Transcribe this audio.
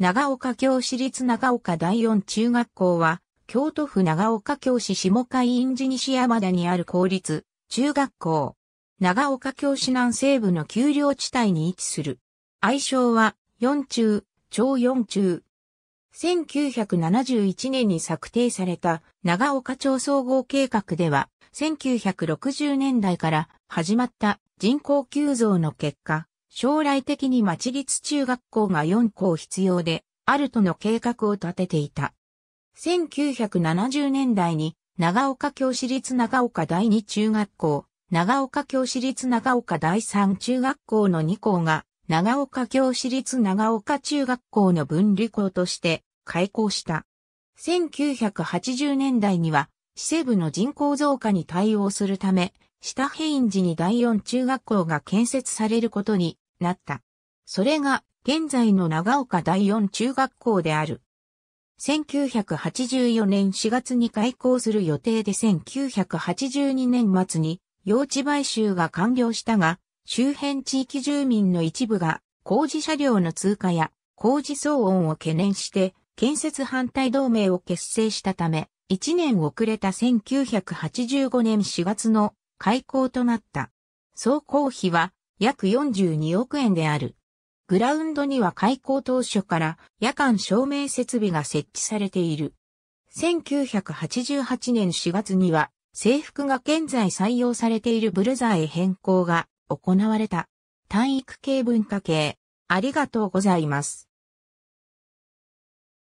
長岡京市立長岡第四中学校は、京都府長岡京市下海院寺西山田にある公立、中学校。長岡京市南西部の丘陵地帯に位置する。愛称は、四中、超四中。1971年に策定された長岡町総合計画では、1960年代から始まった人口急増の結果、将来的に町立中学校が4校必要で、あるとの計画を立てていた。1970年代に、長岡京市立長岡第二中学校、長岡京市立長岡第三中学校の2校が、長岡京市立長岡中学校の分離校として開校した。1980年代には、市西部の人口増加に対応するため、下平院寺に第四中学校が建設されることになった。それが、現在の長岡第四中学校である。1984年4月に開校する予定で1982年末に用地買収が完了したが、周辺地域住民の一部が工事車両の通過や工事騒音を懸念して建設反対同盟を結成したため、1年遅れた1985年4月の開校となった。総工費は約42億円である。グラウンドには開校当初から夜間照明設備が設置されている。1988年4月には制服が現在採用されているブルザーへ変更が行われた。体育系文化系。ありがとうございます。